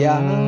呀。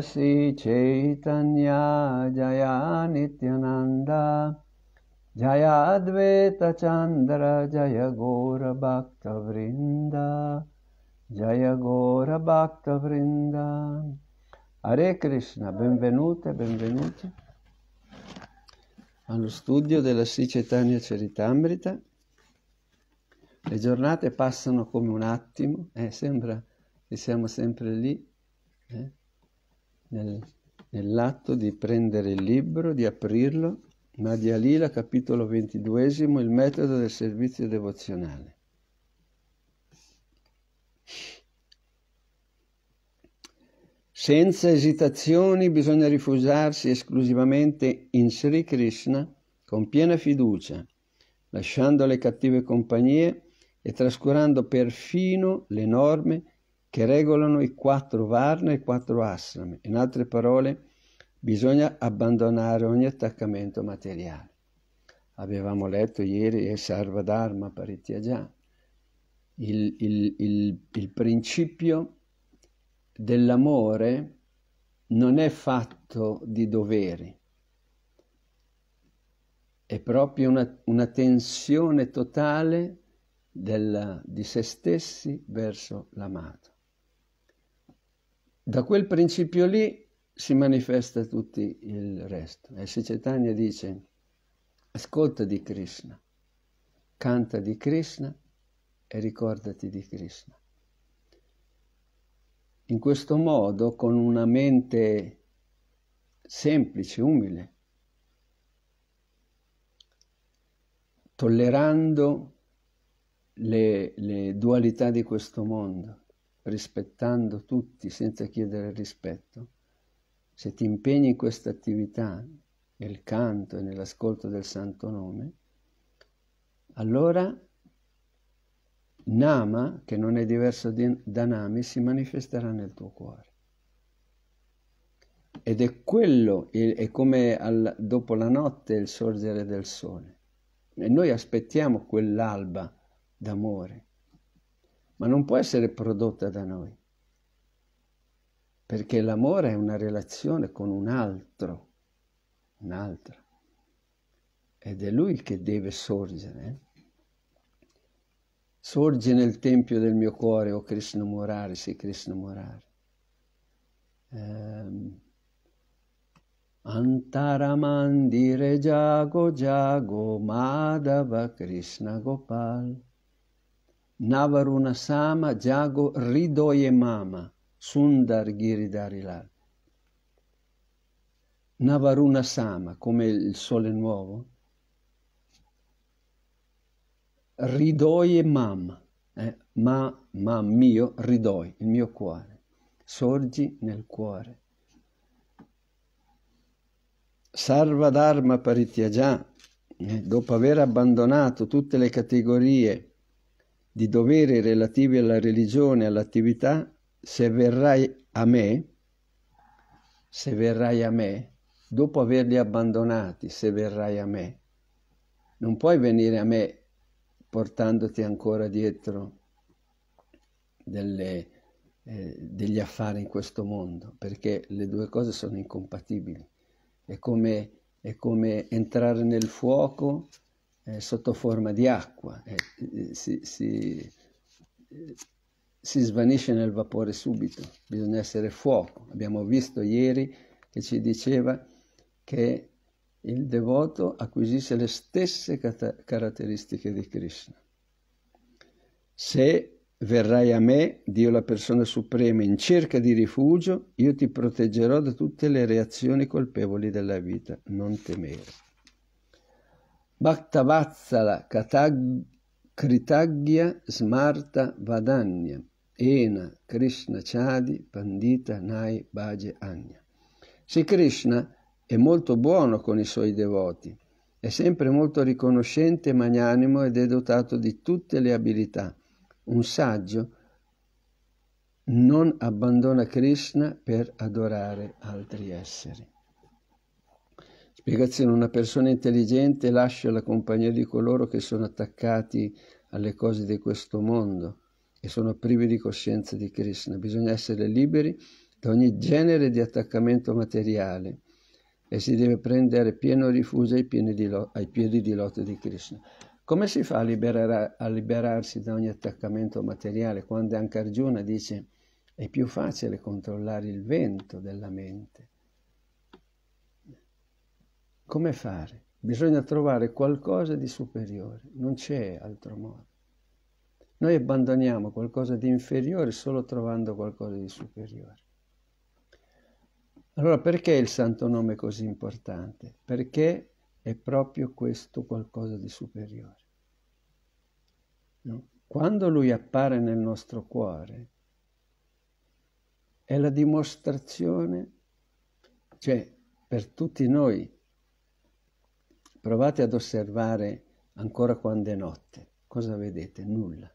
Chaitanya श्रीचैतन्या जया नित्यानन्द जयाद्वैतचन्द्र जय गौरभक्तवृन्द Bhakta Vrinda Hare Krishna, benvenute, benvenuti allo studio della Sri Chaitanya Charitamrita. Le giornate passano come un attimo, eh, sembra che siamo sempre lì, eh? nel, nell'atto di prendere il libro, di aprirlo, Madia Lila, capitolo 22, il metodo del servizio devozionale. Senza esitazioni bisogna rifugiarsi esclusivamente in Sri Krishna con piena fiducia, lasciando le cattive compagnie e trascurando perfino le norme che regolano i quattro varna e i quattro ashram. In altre parole, bisogna abbandonare ogni attaccamento materiale. Avevamo letto ieri il Sarvadharma Parityaja, il, il, il, il principio dell'amore non è fatto di doveri, è proprio una, una tensione totale della, di se stessi verso l'amato. Da quel principio lì si manifesta tutto il resto. E se Chaitanya dice, ascolta di Krishna, canta di Krishna e ricordati di Krishna. In questo modo, con una mente semplice, umile, tollerando le, le dualità di questo mondo, rispettando tutti senza chiedere rispetto, se ti impegni in questa attività, nel canto e nell'ascolto del Santo Nome, allora Nama, che non è diverso da Nami, si manifesterà nel tuo cuore. Ed è quello, è come al, dopo la notte il sorgere del sole. E noi aspettiamo quell'alba d'amore ma non può essere prodotta da noi, perché l'amore è una relazione con un altro, un altro, ed è lui che deve sorgere. Sorge nel tempio del mio cuore, o oh Krishna Murari, sì Krishna Murari. Um, ehm, Antaramandire Jago Jago Madhava Krishna Gopal Navaruna Sama Jago Mama Sundar Navaruna Sama, come il sole nuovo, ridoie Mama, eh? ma, ma mio ridoi, il mio cuore, sorgi nel cuore. Sarva Dharma Parityaja, eh? dopo aver abbandonato tutte le categorie di doveri relativi alla religione e all'attività, se verrai a me, se verrai a me, dopo averli abbandonati, se verrai a me, non puoi venire a me portandoti ancora dietro delle, eh, degli affari in questo mondo, perché le due cose sono incompatibili. È come, è come entrare nel fuoco eh, sotto forma di acqua, eh, eh si, si, eh, si svanisce nel vapore subito, bisogna essere fuoco. Abbiamo visto ieri che ci diceva che il devoto acquisisce le stesse cat- caratteristiche di Krishna. Se verrai a me, Dio la persona suprema, in cerca di rifugio, io ti proteggerò da tutte le reazioni colpevoli della vita, non temere. Bhaktavatsala Kritagya Smarta Vadanya Ena Krishna Chadi Pandita Nai Bhaje Anya. Se Krishna è molto buono con i suoi devoti, è sempre molto riconoscente magnanimo ed è dotato di tutte le abilità. Un saggio non abbandona Krishna per adorare altri esseri. Spiegazione, una persona intelligente lascia la compagnia di coloro che sono attaccati alle cose di questo mondo e sono privi di coscienza di Krishna. Bisogna essere liberi da ogni genere di attaccamento materiale e si deve prendere pieno rifugio ai piedi di, lo- ai piedi di lotte di Krishna. Come si fa a, liberar- a, liberarsi da ogni attaccamento materiale? Quando anche Arjuna dice è più facile controllare il vento della mente come fare? Bisogna trovare qualcosa di superiore, non c'è altro modo. Noi abbandoniamo qualcosa di inferiore solo trovando qualcosa di superiore. Allora perché il santo nome è così importante? Perché è proprio questo qualcosa di superiore. No? Quando lui appare nel nostro cuore, è la dimostrazione, cioè per tutti noi Provate ad osservare ancora quando è notte. Cosa vedete? Nulla.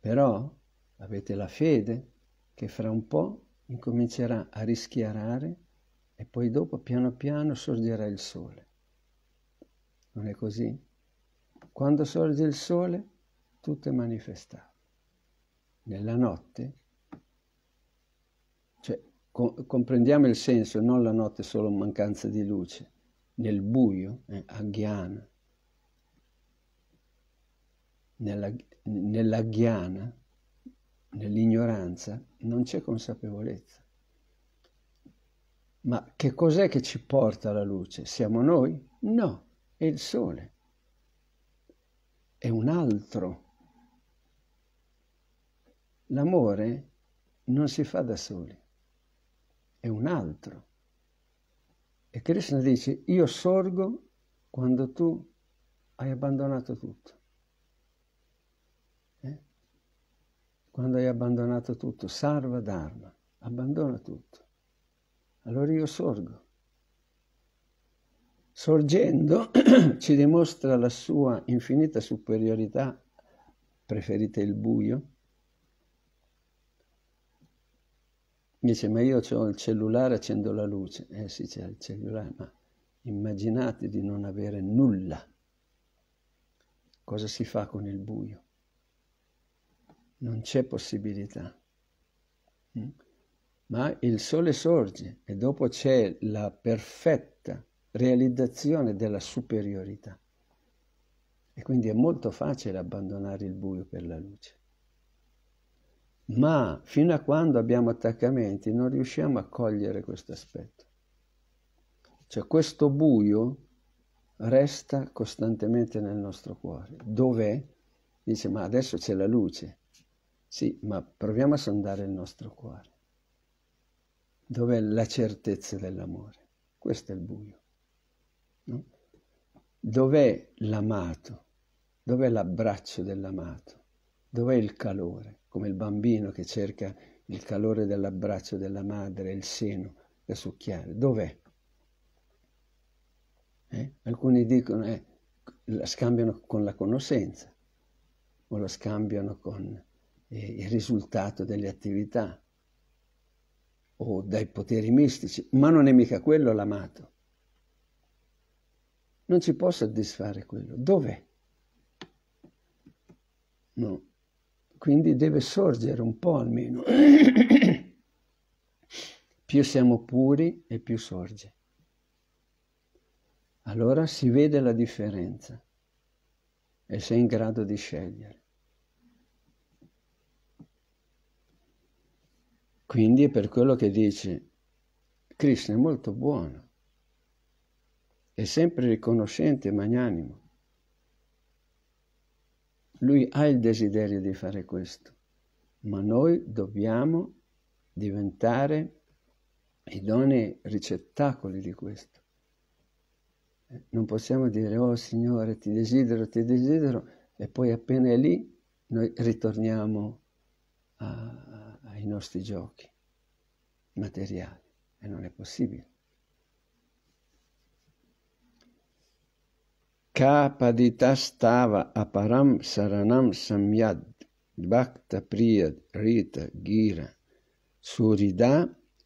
Però avete la fede che fra un po' incomincerà a rischiarare e poi dopo piano piano sorgerà il sole. Non è così? Quando sorge il sole tutto è manifestato. Nella notte, cioè co- comprendiamo il senso, non la notte solo mancanza di luce, nel buio, eh, aghiana, nella, nella ghiana, nell'ignoranza, non c'è consapevolezza. Ma che cos'è che ci porta alla luce? Siamo noi? No, è il sole. È un altro. L'amore non si fa da soli, è un altro. E Krishna dice, io sorgo quando tu hai abbandonato tutto. Eh? Quando hai abbandonato tutto, sarva dharma, abbandona tutto. Allora io sorgo. Sorgendo ci dimostra la sua infinita superiorità, preferite il buio, dice, ma io ho il cellulare, accendo la luce. Eh sì, c'è il cellulare, ma immaginate di non avere nulla. Cosa si fa con il buio? Non c'è possibilità. Mm? Ma il sole sorge e dopo c'è la perfetta realizzazione della superiorità. E quindi è molto facile abbandonare il buio per la luce ma fino a quando abbiamo attaccamenti non riusciamo a cogliere questo aspetto. Cioè questo buio resta costantemente nel nostro cuore. Dov'è? Dice, ma adesso c'è la luce. Sì, ma proviamo a sondare il nostro cuore. Dov'è la certezza dell'amore? Questo è il buio. No? Dov'è l'amato? Dov'è l'abbraccio dell'amato? Dov'è il calore? come il bambino che cerca il calore dell'abbraccio della madre, il seno da succhiare. Dov'è? Eh? Alcuni dicono, eh, la scambiano con la conoscenza o la scambiano con eh, il risultato delle attività o dai poteri mistici, ma non è mica quello l'amato. Non ci può soddisfare quello. Dov'è? No, quindi deve sorgere un po' almeno. più siamo puri e più sorge. Allora si vede la differenza e sei in grado di scegliere. Quindi è per quello che dice Cristo è molto buono, è sempre riconoscente e magnanimo. Lui ha il desiderio di fare questo, ma noi dobbiamo diventare idonei ricettacoli di questo. Eh, non possiamo dire, oh Signore, ti desidero, ti desidero, e poi appena è lì noi ritorniamo a, ai nostri giochi materiali e non è possibile. Kapaditastava aparam saranam samyad bhakta priyad rita gira surida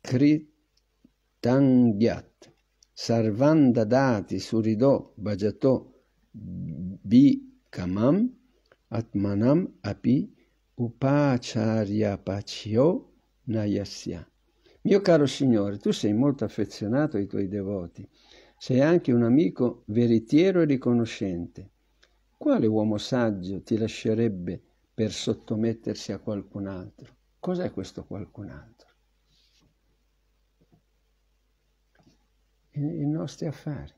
kritangyat sarvandadati surido bhajato bikamam atmanam api upacharyapachyo nayasya. Mio caro Signore, tu sei molto affezionato ai tuoi devoti sei anche un amico veritiero e riconoscente. Quale uomo saggio ti lascerebbe per sottomettersi a qualcun altro? Cos'è questo qualcun altro? I, i nostri affari,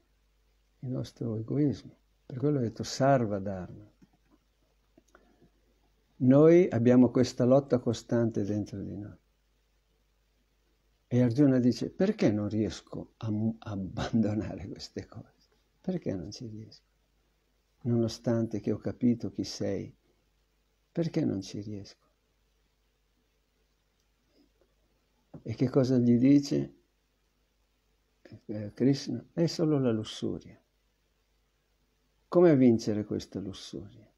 il nostro egoismo. Per quello ho detto sarva dharma. Noi abbiamo questa lotta costante dentro di noi. E Arjuna dice, perché non riesco a abbandonare queste cose? Perché non ci riesco? Nonostante che ho capito chi sei, perché non ci riesco? E che cosa gli dice eh, Krishna? È solo la lussuria. Come vincere questa lussuria?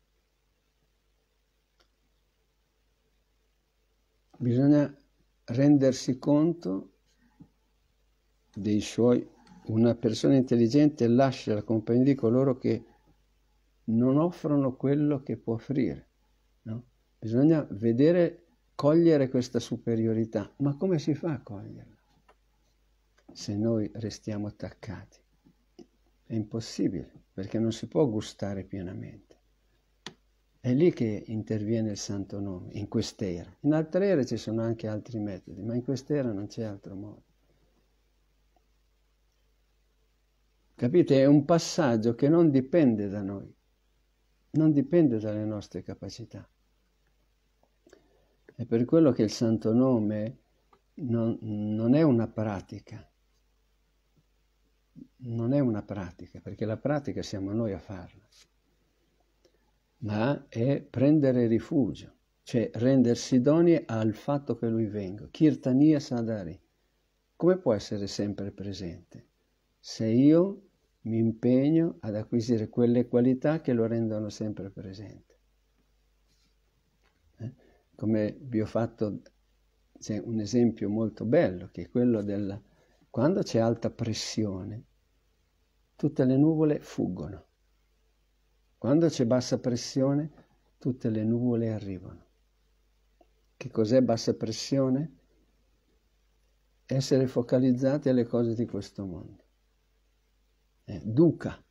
Bisogna rendersi conto dei suoi. Una persona intelligente lascia la compagnia di coloro che non offrono quello che può offrire. No? Bisogna vedere, cogliere questa superiorità. Ma come si fa a coglierla? Se noi restiamo attaccati. È impossibile, perché non si può gustare pienamente. È lì che interviene il santo nome, in quest'era. In altre ere ci sono anche altri metodi, ma in quest'era non c'è altro modo. Capite? È un passaggio che non dipende da noi, non dipende dalle nostre capacità. È per quello che il santo nome non, non è una pratica, non è una pratica, perché la pratica siamo noi a farla ma è prendere rifugio, cioè rendersi idonei al fatto che lui venga. Kirtania Sadari. Come può essere sempre presente? Se io mi impegno ad acquisire quelle qualità che lo rendono sempre presente. Eh? Come vi ho fatto c'è un esempio molto bello, che è quello del quando c'è alta pressione, tutte le nuvole fuggono quando c'è bassa pressione, tutte le nuvole arrivano. Che cos'è bassa pressione? Essere focalizzati alle cose di questo mondo. Eh, duca.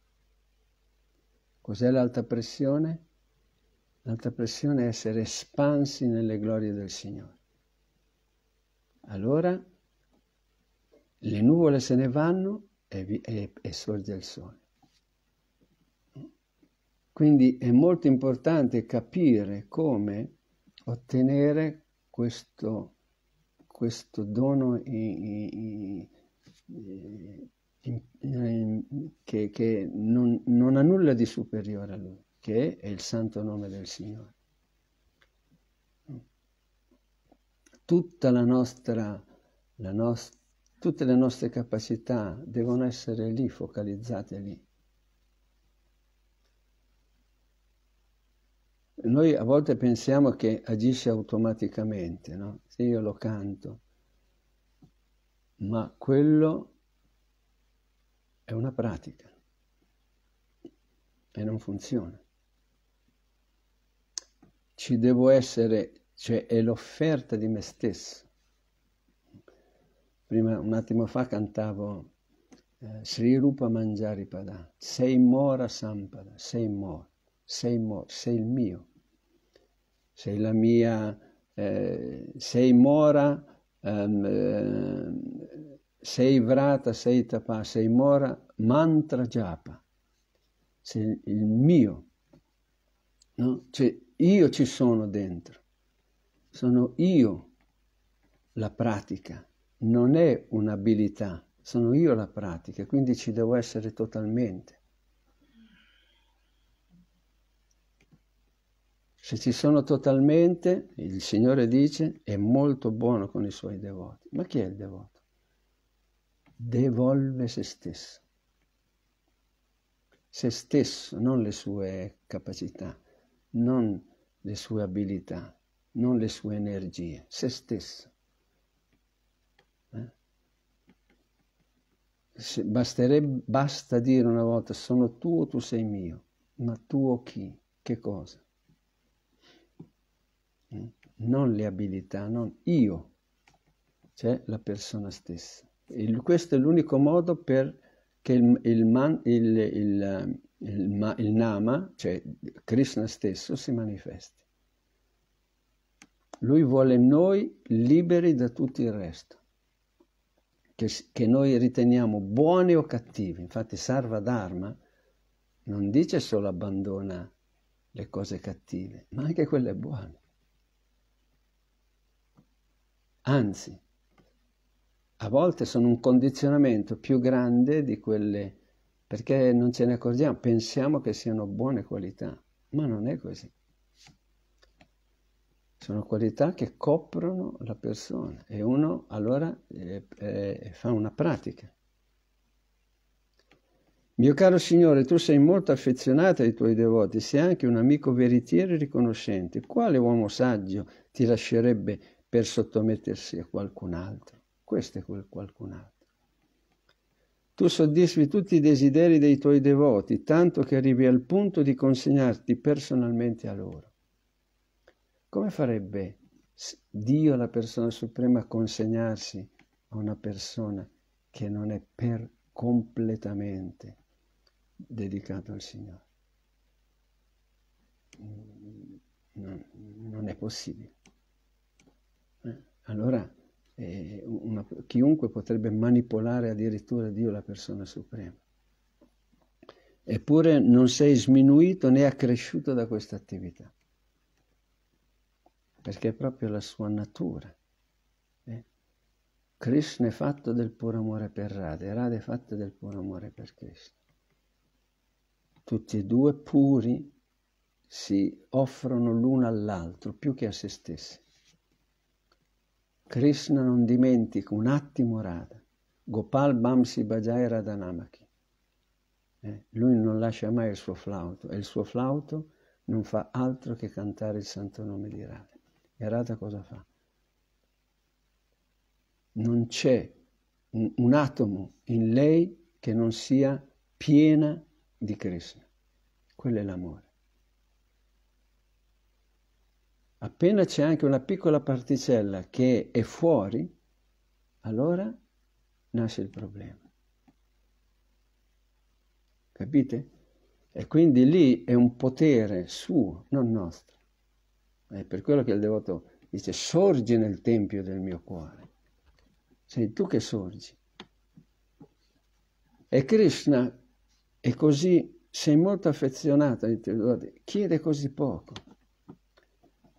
Cos'è l'alta pressione? L'alta pressione è essere espansi nelle glorie del Signore. Allora le nuvole se ne vanno e, vi, e, e sorge il sole. Quindi è molto importante capire come ottenere questo, questo dono in, in, in, che, che non, non ha nulla di superiore a lui, che è il santo nome del Signore. Tutta la nostra, la nostra, tutte le nostre capacità devono essere lì, focalizzate lì Noi a volte pensiamo che agisce automaticamente, no? Se io lo canto, ma quello è una pratica e non funziona. Ci devo essere, cioè è l'offerta di me stesso. Prima, un attimo fa, cantavo eh, Sri Rupa Mangiari Pada, sei mora sampada, sei mor, sei mor, sei il mio sei la mia, eh, sei mora, ehm, eh, sei vrata, sei tapa, sei mora, mantra japa, sei il mio, no? cioè io ci sono dentro, sono io la pratica, non è un'abilità, sono io la pratica, quindi ci devo essere totalmente. Se ci sono totalmente, il Signore dice, è molto buono con i suoi devoti. Ma chi è il devoto? Devolve se stesso. Se stesso, non le sue capacità, non le sue abilità, non le sue energie, se stesso. Eh? basterebbe, basta dire una volta, sono tuo, tu sei mio, ma tuo chi? Che cosa? non le abilità, non io, c'è la persona stessa. E questo è l'unico modo per che il, il, man, il, il, Nama, cioè Krishna stesso, si manifesti. Lui vuole noi liberi da tutto il resto, che, che noi riteniamo buoni o cattivi. Infatti Sarva Dharma non dice solo abbandona le cose cattive, ma anche quelle buone. Anzi, a volte sono un condizionamento più grande di quelle perché non ce ne accorgiamo, pensiamo che siano buone qualità, ma non è così. Sono qualità che coprono la persona e uno allora eh, eh, fa una pratica. Mio caro Signore, tu sei molto affezionato ai tuoi devoti, sei anche un amico veritiero e riconoscente. Quale uomo saggio ti lascerebbe per sottomettersi a qualcun altro. Questo è quel qualcun altro. Tu soddisfi tutti i desideri dei tuoi devoti, tanto che arrivi al punto di consegnarti personalmente a loro. Come farebbe Dio, la persona suprema, a consegnarsi a una persona che non è per completamente dedicato al Signore? Mm, non, non è possibile. Eh, allora eh, una, chiunque potrebbe manipolare addirittura Dio la persona suprema. Eppure non sei sminuito né accresciuto da questa attività, perché è proprio la sua natura. Eh? Krishna è fatto del puro amore per Radha Radha è fatto del puro amore per Krishna. Tutti e due puri si offrono l'uno all'altro più che a se stessi. Krishna non dimentica un attimo Radha. Gopal Bamsi Bajai Radhanamaki. Eh? Lui non lascia mai il suo flauto e il suo flauto non fa altro che cantare il santo nome di Radha. E Radha cosa fa? Non c'è un, un atomo in lei che non sia piena di Krishna. Quello è l'amore. appena c'è anche una piccola particella che è fuori, allora nasce il problema. Capite? E quindi lì è un potere suo, non nostro. È per quello che il devoto dice sorgi nel tempio del mio cuore. Sei tu che sorgi. E Krishna è così, sei molto affezionato, chiede così poco.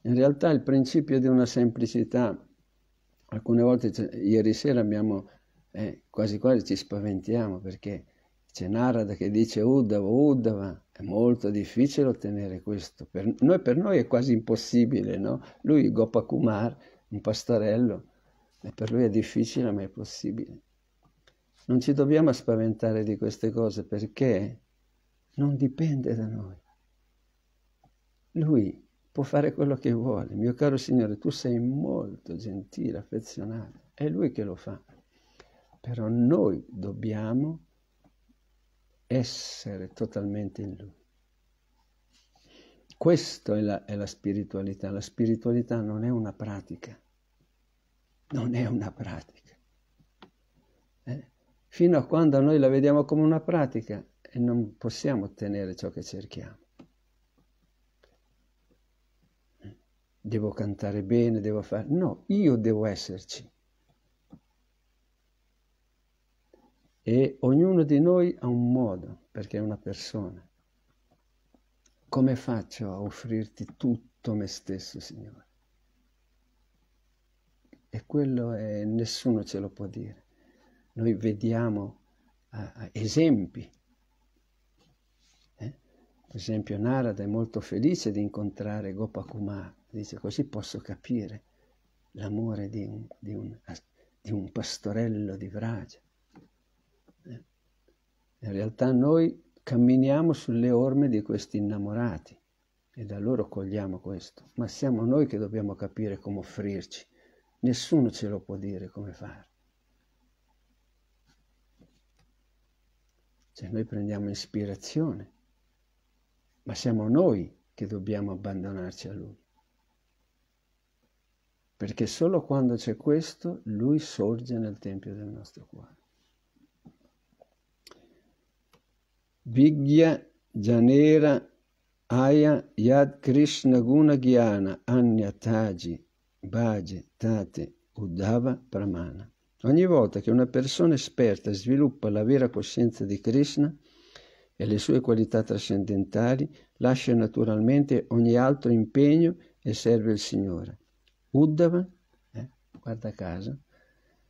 In realtà il principio di una semplicità, alcune volte ieri sera abbiamo, eh, quasi quasi ci spaventiamo perché c'è Narada che dice Uddhava, Uddhava, è molto difficile ottenere questo, per noi, per noi è quasi impossibile, no? Lui, Gopakumar, un pastorello, eh, per lui è difficile ma è possibile. Non ci dobbiamo spaventare di queste cose perché non dipende da noi. Lui può fare quello che vuole. Mio caro Signore, tu sei molto gentile, affezionato, è Lui che lo fa. Però noi dobbiamo essere totalmente in Lui. Questa è la, è la spiritualità. La spiritualità non è una pratica. Non è una pratica. Eh? Fino a quando noi la vediamo come una pratica e eh, non possiamo ottenere ciò che cerchiamo. devo cantare bene, devo fare... No, io devo esserci. E ognuno di noi ha un modo, perché è una persona. Come faccio a offrirti tutto me stesso, Signore? E quello è, nessuno ce lo può dire. Noi vediamo uh, esempi per eh? esempio Narada è molto felice di incontrare Gopakumar. Dice così posso capire l'amore di un, di, un, di un, pastorello di Vraja. Eh. In realtà noi camminiamo sulle orme di questi innamorati e da loro cogliamo questo, ma siamo noi che dobbiamo capire come offrirci. Nessuno ce lo può dire come fare. Cioè noi prendiamo ispirazione, ma siamo noi che dobbiamo abbandonarci a Lui perché solo quando c'è questo lui sorge nel tempio del nostro cuore. Vigya Janera Aya Yad Krishna Guna Gyana Anya Taji Bhaje Tate Uddhava Pramana. Ogni volta che una persona esperta sviluppa la vera coscienza di Krishna e le sue qualità trascendentali, lascia naturalmente ogni altro impegno e serve il Signore Uddhava, eh, guarda caso,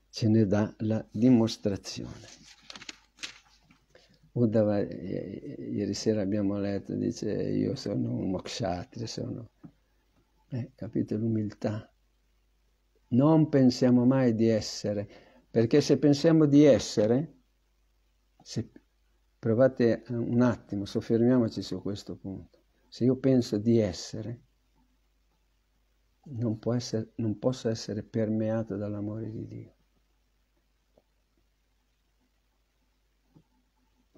ce ne dà la dimostrazione. Uddhava, eh, ieri sera abbiamo letto, dice io sono un mokshatri, sono, eh, capite l'umiltà. Non pensiamo mai di essere, perché se pensiamo di essere, se provate un attimo, soffermiamoci su questo punto, se io penso di essere, non, essere, non possa essere permeata dall'amore di Dio.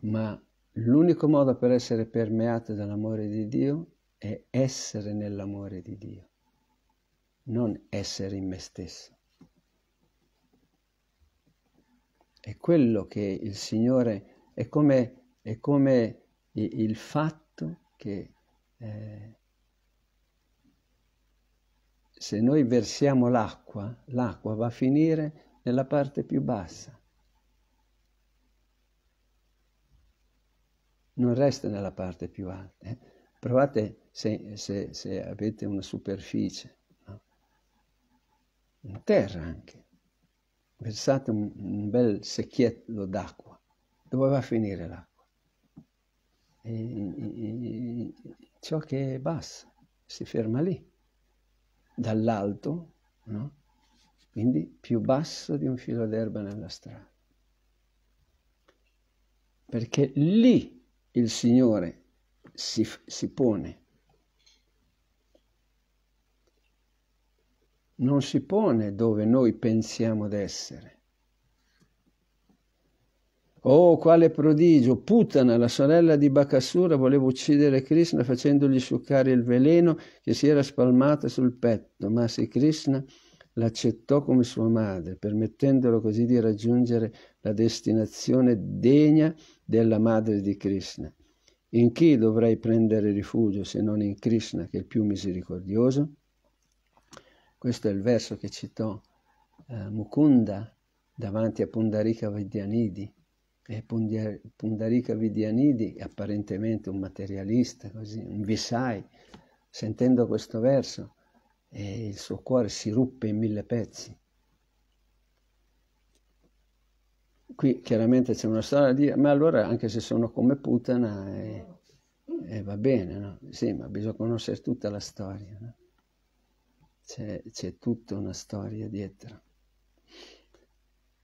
Ma l'unico modo per essere permeate dall'amore di Dio è essere nell'amore di Dio, non essere in me stesso. È quello che il Signore, è come, è come il fatto che eh, se noi versiamo l'acqua, l'acqua va a finire nella parte più bassa. Non resta nella parte più alta. Eh? Provate se, se, se, avete una superficie, no? in terra anche. Versate un, un bel secchietto d'acqua. Dove va a finire l'acqua? E, e, e, ciò che è basso si ferma lì dall'alto, no? quindi più basso di un filo d'erba nella strada. Perché lì il Signore si, si pone. Non si pone dove noi pensiamo d'essere Oh, quale prodigio! Putana, la sorella di Bakasura, voleva uccidere Krishna facendogli succare il veleno che si era spalmato sul petto, ma se Krishna l'accettò come sua madre, permettendolo così di raggiungere la destinazione degna della madre di Krishna. In chi dovrei prendere rifugio se non in Krishna, che è il più misericordioso? Questo è il verso che citò eh, Mukunda davanti a Pundarika Vaidyanidhi e Pundarika Vidyanidhi, apparentemente un materialista, così, un visai, sentendo questo verso, eh, il suo cuore si ruppe in mille pezzi. Qui chiaramente c'è una storia di ma allora anche se sono come Putana eh, eh, eh, va bene, no? Sì, ma bisogna conoscere tutta la storia, no? c'è, c'è tutta una storia dietro.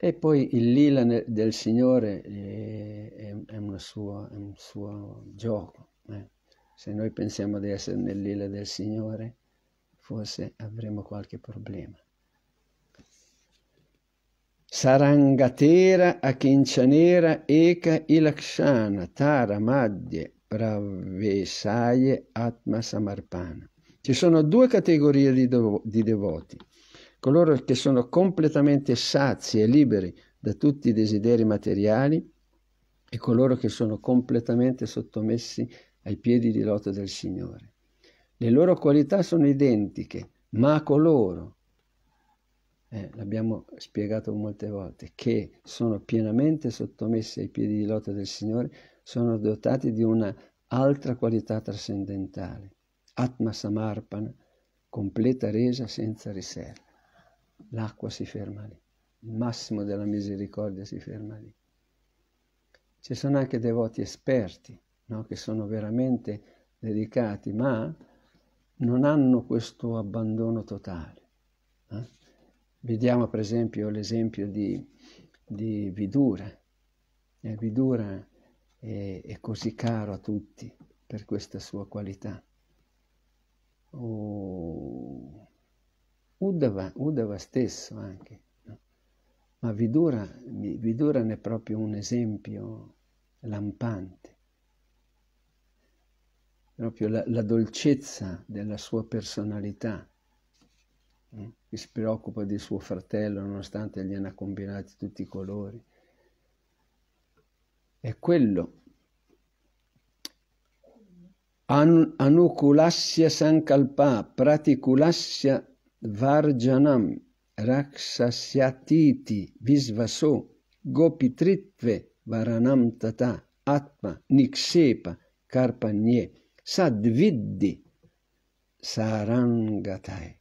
E poi il lila del Signore eh, è, un suo gioco. Eh. Se noi pensiamo di essere nel lila del Signore, forse avremo qualche problema. Sarangatera, Akinchanera, Eka, Ilakshana, Tara, Madhye, Pravesaye, Atma, Samarpana. Ci sono due categorie di, devo- di devoti Coloro che sono completamente sazi e liberi da tutti i desideri materiali e coloro che sono completamente sottomessi ai piedi di loto del Signore. Le loro qualità sono identiche, ma coloro, eh, l'abbiamo spiegato molte volte, che sono pienamente sottomessi ai piedi di loto del Signore, sono dotati di un'altra qualità trascendentale, Atma Samarpana, completa resa senza riserva. L'acqua si ferma lì, il massimo della misericordia si ferma lì. Ci sono anche devoti esperti, no? che sono veramente dedicati, ma non hanno questo abbandono totale. Eh? Vediamo per esempio l'esempio di, di Vidura. Eh, Vidura è, è, così caro a tutti per questa sua qualità. Oh Uddhava, Uddhava stesso anche, no? ma Vidura, Vidura è proprio un esempio lampante, proprio la, la dolcezza della sua personalità, no? che si preoccupa di suo fratello nonostante gliene ha combinati tutti i colori. È quello An- anukulasya sankalpa, pratikulasya Varjanam Raksasyatiti Visvaso Gopitritve Varanam Tata Atma Niksepa Karpanye Sadviddi Sarangatai.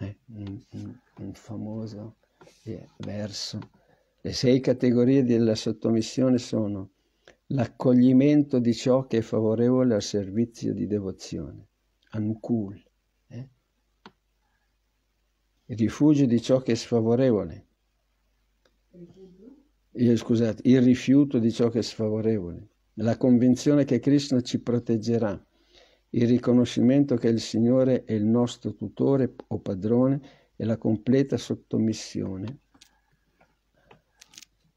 Eh, un, un, un famoso eh, verso. Le sei categorie della sottomissione sono l'accoglimento di ciò che è favorevole al servizio di devozione, Ankul rifugio di ciò che è sfavorevole. Eh, scusate, il rifiuto di ciò che è sfavorevole, la convinzione che Krishna ci proteggerà, il riconoscimento che il Signore è il nostro tutore o padrone e la completa sottomissione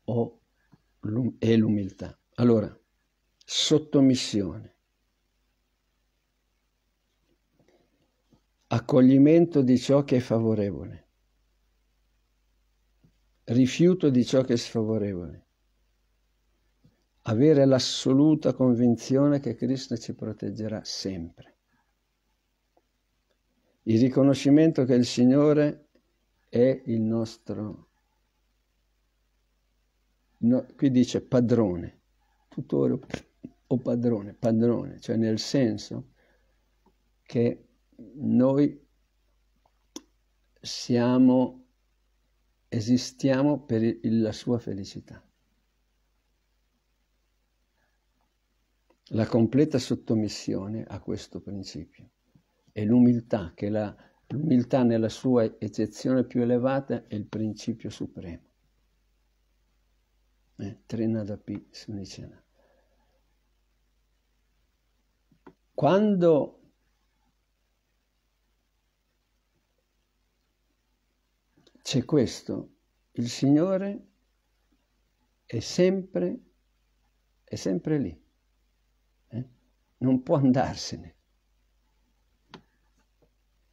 o, e l'umiltà. Allora, sottomissione accoglimento di ciò che è favorevole, rifiuto di ciò che è sfavorevole, avere l'assoluta convinzione che Cristo ci proteggerà sempre, il riconoscimento che il Signore è il nostro, no, qui dice padrone, tutore o padrone, padrone, cioè nel senso che noi siamo, esistiamo per il, la sua felicità. La completa sottomissione a questo principio e l'umiltà, che la, l'umiltà nella sua eccezione più elevata è il principio supremo. Eh, Trinadapi Sunicena. Quando c'è questo, il Signore è sempre, è sempre lì, eh? non può andarsene.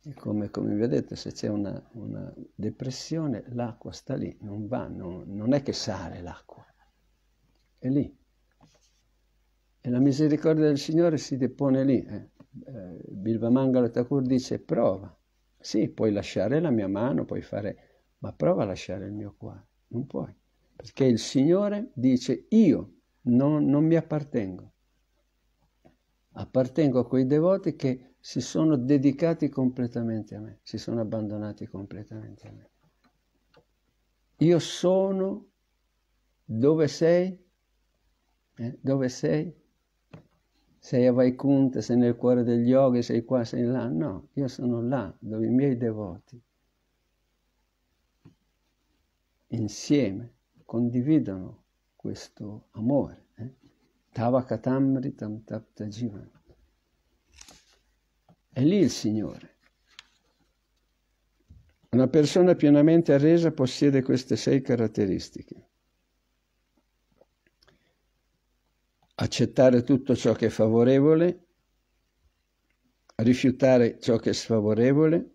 E come, come vedete, se c'è una, una, depressione, l'acqua sta lì, non va, non, non è che sale l'acqua, è lì. E la misericordia del Signore si depone lì. Eh. Eh, Mangala Thakur dice, prova. Sì, puoi lasciare la mia mano, puoi fare ma prova a lasciare il mio cuore, non puoi, perché il Signore dice io non, non mi appartengo, appartengo a quei devoti che si sono dedicati completamente a me, si sono abbandonati completamente a me. Io sono dove sei? Eh? Dove sei? Sei a Vaikunta, sei nel cuore degli yogi, sei qua, sei là? No, io sono là, dove i miei devoti insieme condividono questo amore. Eh? Tavakatamritam taptajivan. È lì il Signore. Una persona pienamente arresa possiede queste sei caratteristiche. Accettare tutto ciò che è favorevole, rifiutare ciò che è sfavorevole,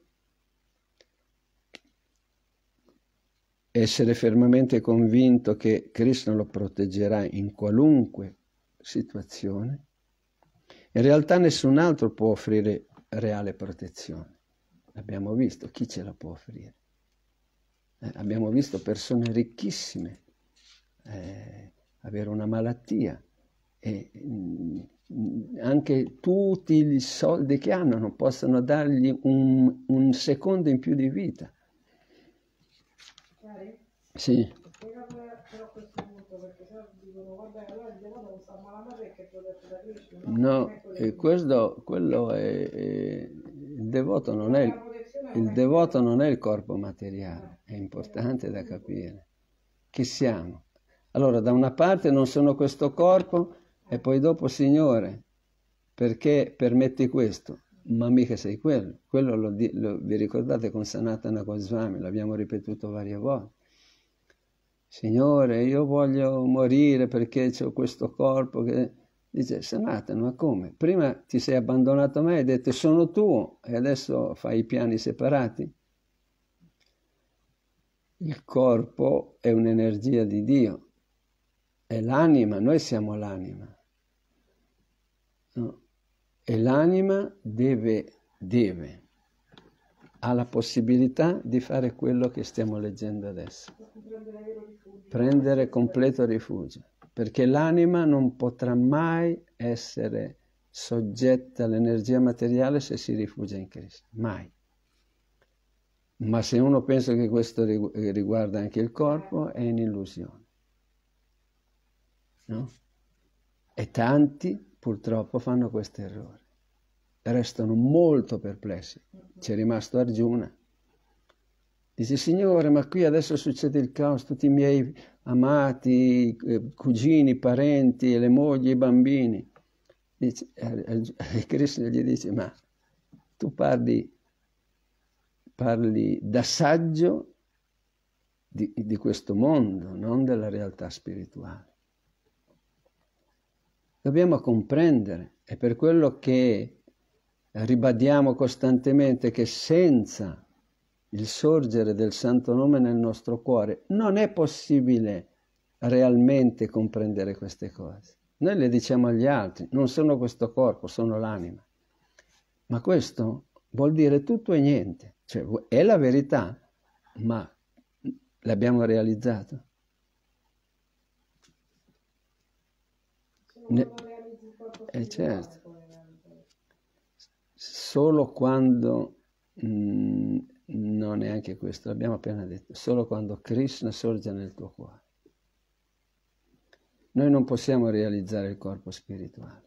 essere fermamente convinto che Cristo lo proteggerà in qualunque situazione, in realtà nessun altro può offrire reale protezione. Abbiamo visto chi ce la può offrire. Eh, abbiamo visto persone ricchissime eh, avere una malattia e mh, mm, anche tutti i soldi che hanno non possono dargli un, un secondo in più di vita sì. No, e questo, quello è, è, il devoto non è il devoto non è il corpo materiale, è importante da capire. Chi siamo? Allora, da una parte non sono questo corpo e poi dopo Signore, perché permetti questo? Ma mica sei quello. Quello lo, lo vi ricordate con Sanatana Goswami, l'abbiamo ripetuto varie volte. Signore, io voglio morire perché ho questo corpo che... Dice, Sanatan, ma come? Prima ti sei abbandonato a me e hai detto sono tuo e adesso fai i piani separati. Il corpo è un'energia di Dio, è l'anima, noi siamo l'anima. No? E l'anima deve, deve ha la possibilità di fare quello che stiamo leggendo adesso. Prendere completo rifugio, perché l'anima non potrà mai essere soggetta all'energia materiale se si rifugia in Cristo, mai. Ma se uno pensa che questo eh, riguarda anche il corpo, è un'illusione. No? E tanti purtroppo fanno questo errore restano molto perplessi. C'è rimasto Arjuna. Dice, Signore, ma qui adesso succede il caos, tutti i miei amati, eh, cugini, parenti, le mogli, i bambini. Dice, eh, eh, Krishna gli dice, ma tu parli, parli da saggio di, di questo mondo, non della realtà spirituale. Dobbiamo comprendere, è per quello che ribadiamo costantemente che senza il sorgere del santo nome nel nostro cuore non è possibile realmente comprendere queste cose. Noi le diciamo agli altri, non sono questo corpo, sono l'anima. Ma questo vuol dire tutto e niente, cioè è la verità, ma l'abbiamo realizzato. Ne... Eh certo solo quando, mh, mm, no neanche questo, l'abbiamo appena detto, solo quando Krishna sorge nel tuo cuore. Noi non possiamo realizzare il corpo spirituale,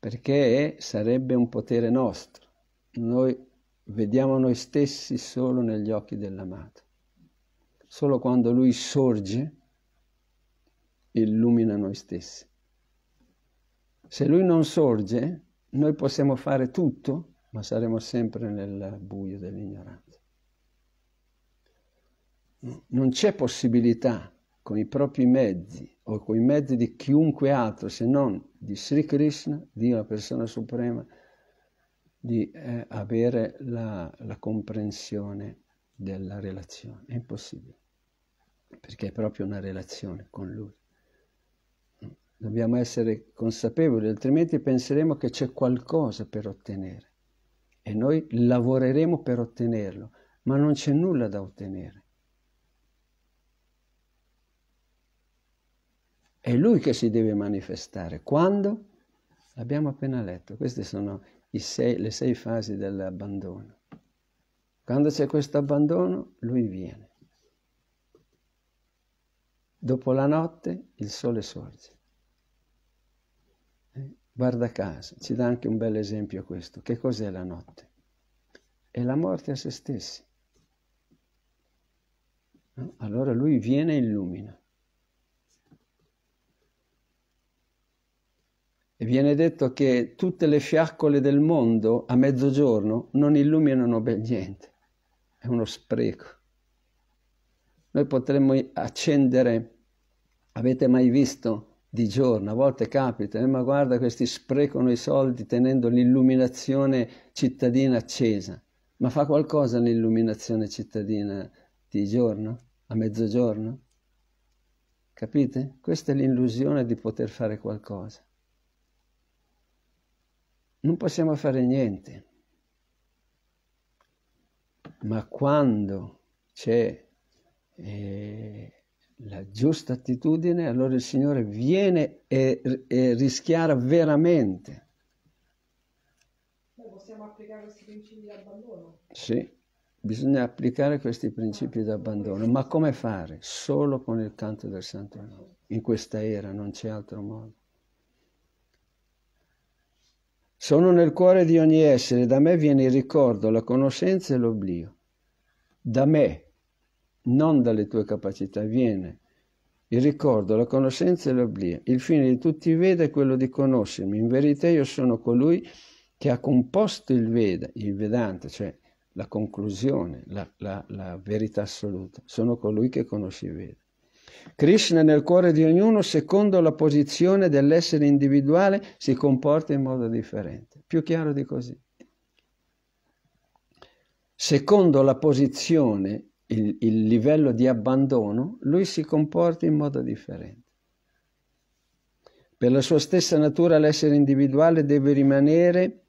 perché sarebbe un potere nostro. Noi vediamo noi stessi solo negli occhi dell'amato. Solo quando lui sorge, illumina noi stessi. Se lui non sorge, noi possiamo fare tutto, ma saremo sempre nel buio dell'ignoranza. Non c'è possibilità con i propri mezzi o con i mezzi di chiunque altro se non di Sri Krishna, Dio la persona suprema, di eh, avere la, la comprensione della relazione. È impossibile, perché è proprio una relazione con Lui. Dobbiamo essere consapevoli, altrimenti penseremo che c'è qualcosa per ottenere e noi lavoreremo per ottenerlo, ma non c'è nulla da ottenere. È lui che si deve manifestare. Quando? L'abbiamo appena letto. Queste sono sei, le sei fasi dell'abbandono. Quando c'è questo abbandono, lui viene. Dopo la notte il sole sorge. Guarda caso, ci dà anche un bel esempio questo. Che cos'è la notte? È la morte a se stessi. No? Allora lui viene e illumina. E viene detto che tutte le fiaccole del mondo a mezzogiorno non illuminano ben niente. È uno spreco. Noi potremmo accendere, avete mai visto di giorno, a volte capita, eh, ma guarda questi sprecano i soldi tenendo l'illuminazione cittadina accesa, ma fa qualcosa l'illuminazione cittadina di giorno, a mezzogiorno? Capite? Questa è l'illusione di poter fare qualcosa. Non possiamo fare niente, ma quando c'è... Eh, la giusta attitudine, allora il Signore viene e, e rischiara veramente. Noi possiamo applicare questi principi di abbandono? Sì, bisogna applicare questi principi di abbandono, ma come fare? Solo con il canto del Santo Nome. In questa era non c'è altro modo. Sono nel cuore di ogni essere, da me viene il ricordo, la conoscenza e l'oblio. Da me, non dalle tue capacità, viene. Il ricordo, la conoscenza e l'oblio. Il fine di tutti i Veda è quello di conoscermi. In verità io sono colui che ha composto il Veda, il Vedante, cioè la conclusione, la, la, la verità assoluta. Sono colui che conosce il Veda. Krishna nel cuore di ognuno, secondo la posizione dell'essere individuale, si comporta in modo differente. Più chiaro di così. Secondo la posizione il, il livello di abbandono, lui si comporta in modo differente. Per la sua stessa natura l'essere individuale deve rimanere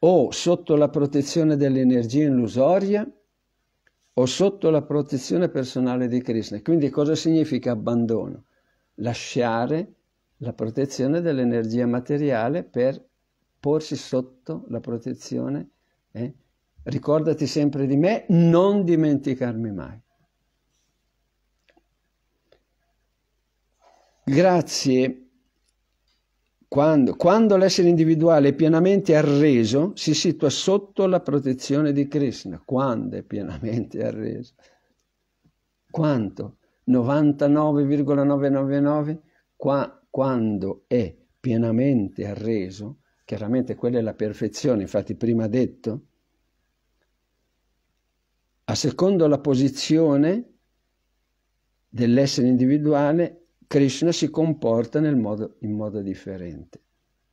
o sotto la protezione dell'energia illusoria o sotto la protezione personale di Krishna. Quindi cosa significa abbandono? Lasciare la protezione dell'energia materiale per porsi sotto la protezione eh, ricordati sempre di me, non dimenticarmi mai. Grazie. Quando, quando l'essere individuale è pienamente arreso, si situa sotto la protezione di Krishna. Quando è pienamente arreso? Quanto? 99,999? Qua, quando è pienamente arreso, chiaramente quella è la perfezione, infatti prima detto, a secondo la posizione dell'essere individuale, Krishna si comporta modo, in modo differente.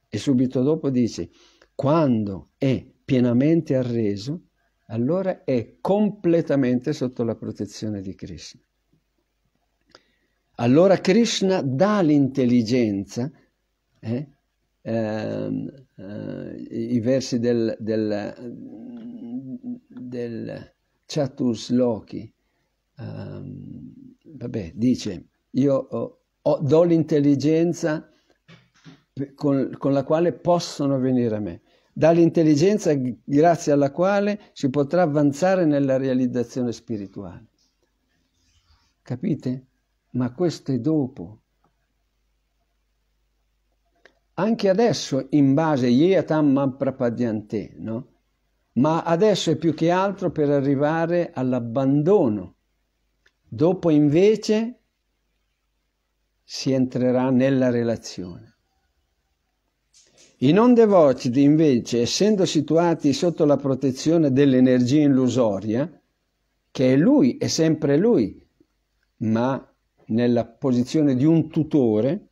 E subito dopo dice, quando è pienamente arreso, allora è completamente sotto la protezione di Krishna. Allora Krishna dà l'intelligenza, eh? eh, eh, i versi del, del, del Chatusloki, um, ehm, vabbè, dice, io ho, ho, do l'intelligenza con, con la quale possono venire a me, l'intelligenza grazie alla quale si potrà avanzare nella realizzazione spirituale. Capite? Ma questo è dopo. Anche adesso, in base Yeatam Maprapadyante, no? ma adesso è più che altro per arrivare all'abbandono. Dopo invece si entrerà nella relazione. I non devociti invece, essendo situati sotto la protezione dell'energia illusoria, che è lui, è sempre lui, ma nella posizione di un tutore,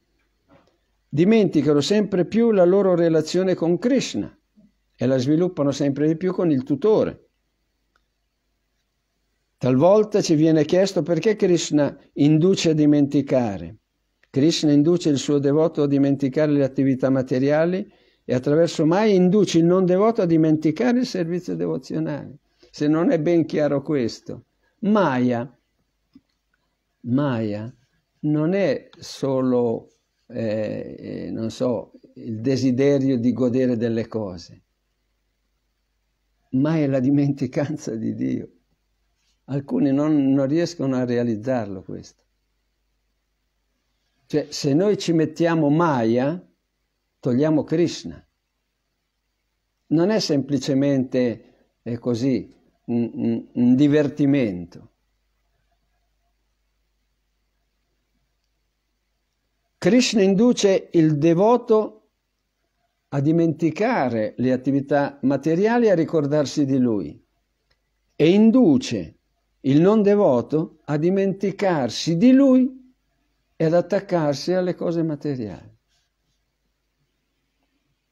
dimenticano sempre più la loro relazione con Krishna e la sviluppano sempre di più con il tutore. Talvolta ci viene chiesto perché Krishna induce a dimenticare. Krishna induce il suo devoto a dimenticare le attività materiali e attraverso mai induce il non devoto a dimenticare il servizio devozionale. Se non è ben chiaro questo, Maya, Maya non è solo, eh, eh non so, il desiderio di godere delle cose ma è la dimenticanza di Dio. Alcuni non, non riescono a realizzarlo questo. Cioè, se noi ci mettiamo Maya, togliamo Krishna. Non è semplicemente è così un, un, un divertimento. Krishna induce il devoto a dimenticare le attività materiali e a ricordarsi di lui e induce il non devoto a dimenticarsi di lui e ad attaccarsi alle cose materiali.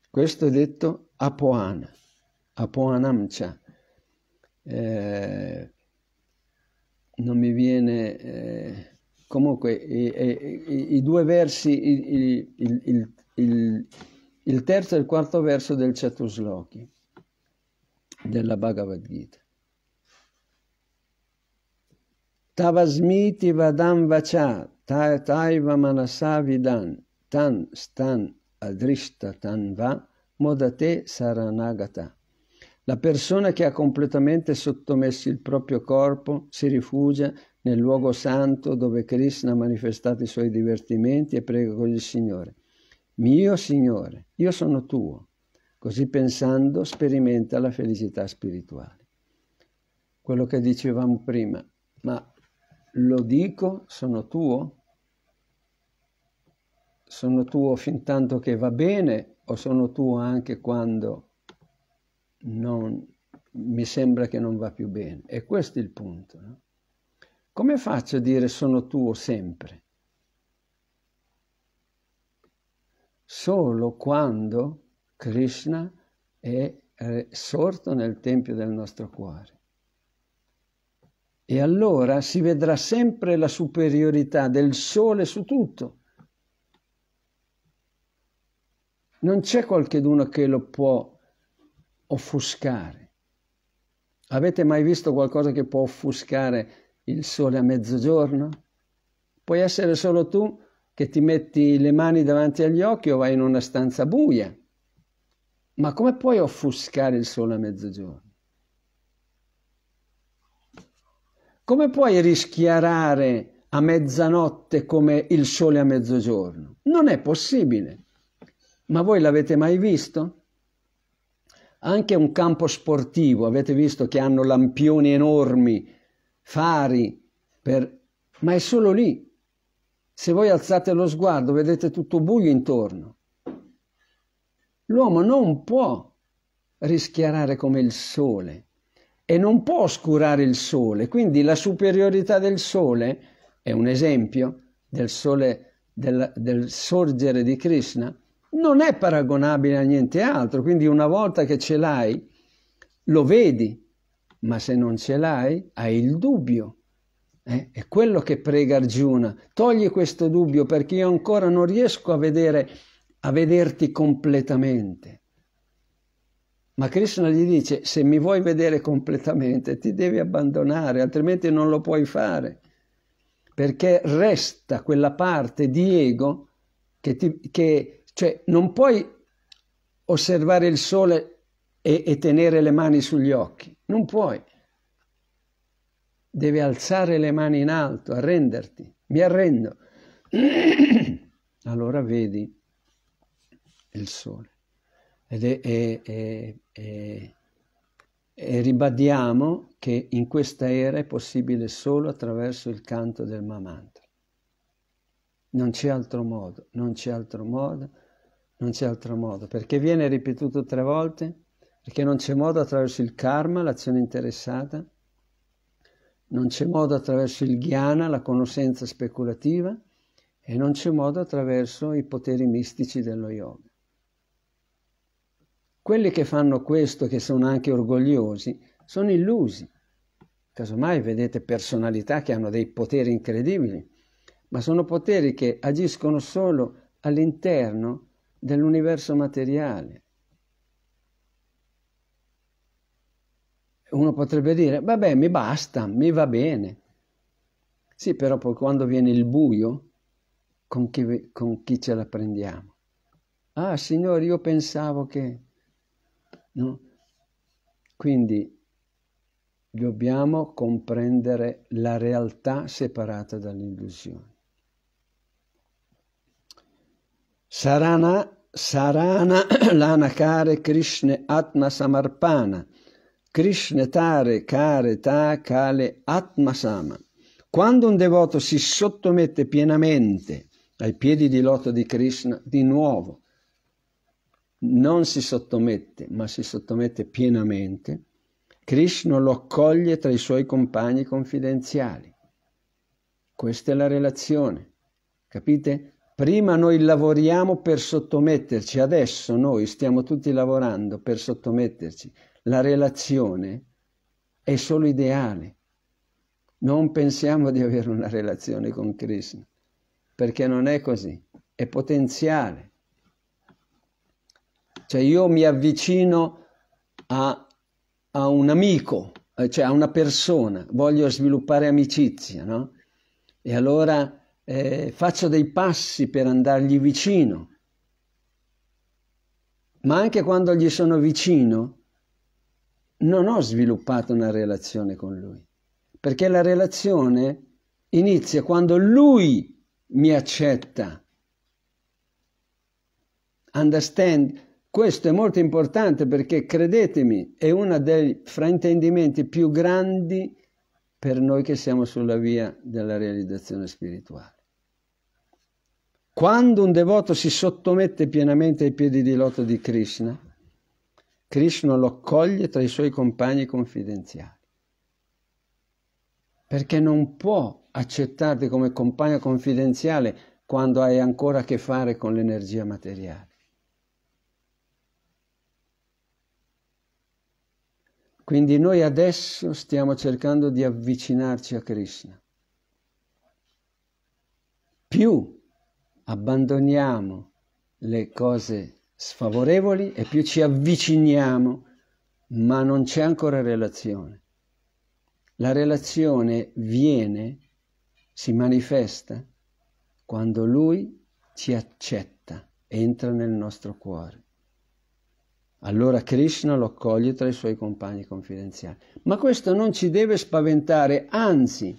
Questo è detto apoana, apoanamcia. Eh, non mi viene... Eh, comunque i, i, i, due versi, il, il, il, il terzo e il quarto verso del Chatusloki, della Bhagavad Gita. Tavasmiti vadam vacha, taiva manasa tan stan adrishta tanva, modate saranagata. La persona che ha completamente sottomesso il proprio corpo si rifugia nel luogo santo dove Krishna ha manifestato i suoi divertimenti e prega con il Signore mio Signore, io sono tuo. Così pensando sperimenta la felicità spirituale. Quello che dicevamo prima, ma lo dico, sono tuo? Sono tuo fin tanto che va bene o sono tuo anche quando non, mi sembra che non va più bene? E questo è il punto. No? Come faccio a dire sono tuo sempre? solo quando Krishna è sorto nel tempio del nostro cuore. E allora si vedrà sempre la superiorità del sole su tutto. Non c'è qualcheduno che lo può offuscare. Avete mai visto qualcosa che può offuscare il sole a mezzogiorno? Puoi essere solo tu che ti metti le mani davanti agli occhi o vai in una stanza buia. Ma come puoi offuscare il sole a mezzogiorno? Come puoi rischiarare a mezzanotte come il sole a mezzogiorno? Non è possibile. Ma voi l'avete mai visto? Anche un campo sportivo, avete visto che hanno lampioni enormi, fari, per... ma è solo lì, se voi alzate lo sguardo vedete tutto buio intorno. L'uomo non può rischiarare come il sole e non può oscurare il sole, quindi la superiorità del sole è un esempio del sole del, del sorgere di Krishna, non è paragonabile a niente altro, quindi una volta che ce l'hai lo vedi, ma se non ce l'hai hai il dubbio eh, è quello che prega Arjuna. Togli questo dubbio perché io ancora non riesco a, vedere, a vederti completamente. Ma Krishna gli dice, se mi vuoi vedere completamente ti devi abbandonare, altrimenti non lo puoi fare, perché resta quella parte di ego che, ti, che cioè, non puoi osservare il sole e, e tenere le mani sugli occhi, non puoi deve alzare le mani in alto, arrenderti, mi arrendo. allora vedi il sole. Ed è, è, è, e ribadiamo che in questa era è possibile solo attraverso il canto del Mamantra. Non c'è altro modo, non c'è altro modo, non c'è altro modo, perché viene ripetuto tre volte, perché non c'è modo attraverso il karma, l'azione interessata, non c'è modo attraverso il ghiana, la conoscenza speculativa, e non c'è modo attraverso i poteri mistici dello yoga. Quelli che fanno questo, che sono anche orgogliosi, sono illusi. Casomai vedete personalità che hanno dei poteri incredibili, ma sono poteri che agiscono solo all'interno dell'universo materiale, uno potrebbe dire, vabbè, mi basta, mi va bene. Sì, però poi quando viene il buio, con chi, con chi ce la prendiamo? Ah, Signore, io pensavo che... No? Quindi dobbiamo comprendere la realtà separata dall'illusione. Sarana, sarana lanakare Krishna Atma Samarpana – Krishnetare Kareta Kale Atmasama. Quando un devoto si sottomette pienamente ai piedi di loto di Krishna, di nuovo, non si sottomette, ma si sottomette pienamente, Krishna lo accoglie tra i suoi compagni confidenziali. Questa è la relazione, capite? Prima noi lavoriamo per sottometterci, adesso noi stiamo tutti lavorando per sottometterci la relazione è solo ideale. Non pensiamo di avere una relazione con Krishna, perché non è così, è potenziale. Cioè io mi avvicino a, a un amico, eh, cioè a una persona, voglio sviluppare amicizia, no? E allora eh, faccio dei passi per andargli vicino. Ma anche quando gli sono vicino, non ho sviluppato una relazione con lui, perché la relazione inizia quando lui mi accetta. Understand? Questo è molto importante perché, credetemi, è uno dei fraintendimenti più grandi per noi che siamo sulla via della realizzazione spirituale. Quando un devoto si sottomette pienamente ai piedi di loto di Krishna, Krishna lo accoglie tra i suoi compagni confidenziali, perché non può accettarti come compagno confidenziale quando hai ancora a che fare con l'energia materiale. Quindi noi adesso stiamo cercando di avvicinarci a Krishna. Più abbandoniamo le cose sfavorevoli e più ci avviciniamo, ma non c'è ancora relazione. La relazione viene, si manifesta quando lui ci accetta, entra nel nostro cuore. Allora Krishna lo accoglie tra i suoi compagni confidenziali. Ma questo non ci deve spaventare, anzi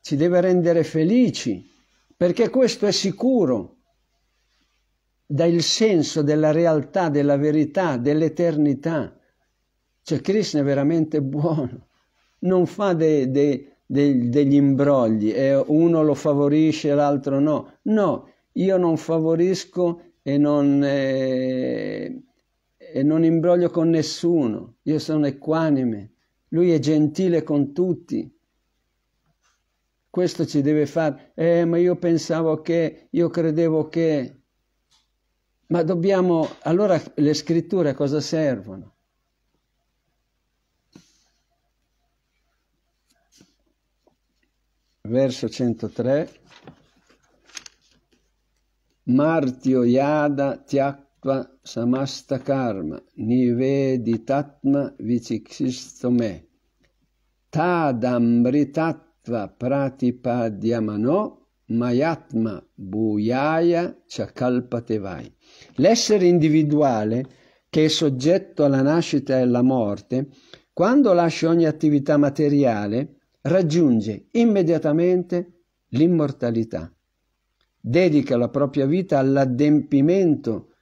ci deve rendere felici, perché questo è sicuro dà il senso della realtà, della verità, dell'eternità. Cioè Krishna è veramente buono, non fa de, de, de, degli imbrogli, e uno lo favorisce, l'altro no. No, io non favorisco e non, eh, e non imbroglio con nessuno, io sono equanime, lui è gentile con tutti questo ci deve fare, eh, ma io pensavo che, io credevo che, ma dobbiamo, allora le scritture a cosa servono? Verso 103. Martio yada tyakva samasta karma nivedi niveditatma vicixistome tadambritatva pratipadyamano Mayatma Bhuyaya Chakalpatevai. L'essere individuale, che è soggetto alla nascita e alla morte, quando lascia ogni attività materiale, raggiunge immediatamente l'immortalità. Dedica la propria vita all'adempimento